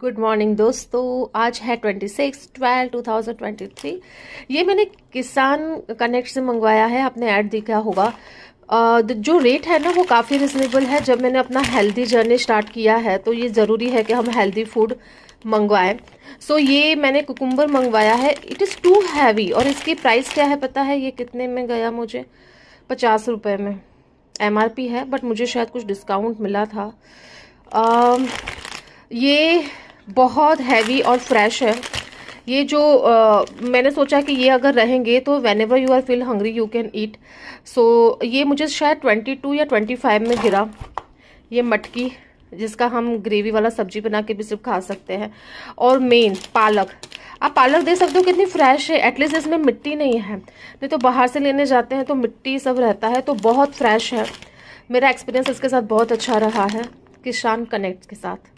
good morning दोस्तों आज है twenty six twelve two thousand twenty three ये मैंने किसान कनेक्ट से मंगवाया है आपने ऐड देखा होगा जो रेट है ना वो काफ़ी रिजनेबल है जब मैंने अपना हेल्दी जर्नी स्टार्ट किया है तो ये ज़रूरी है कि हम हेल्दी फूड मंगवाएं सो so, ये मैंने कुकुम्बर मंगवाया है इट इज़ टू हैवी और इसकी प्राइस क्या है पता है ये कितने में गया मुझे पचास रुपये में एम है बट मुझे शायद कुछ डिस्काउंट मिला था आ, ये बहुत हैवी और फ्रेश है ये जो आ, मैंने सोचा कि ये अगर रहेंगे तो whenever you are feel hungry you can eat so ये मुझे शायद 22 या 25 में गिरा ये मटकी जिसका हम ग्रेवी वाला सब्जी बना के भी सिर्फ खा सकते हैं और मेन पालक आप पालक दे सकते हो कितनी फ्रेश है एटलीस्ट इसमें मिट्टी नहीं है नहीं तो बाहर से लेने जाते हैं तो मिट्टी सब रहता है तो बहुत फ्रेश है मेरा एक्सपीरियंस इसके साथ बहुत अच्छा रहा है किसान कनेक्ट के साथ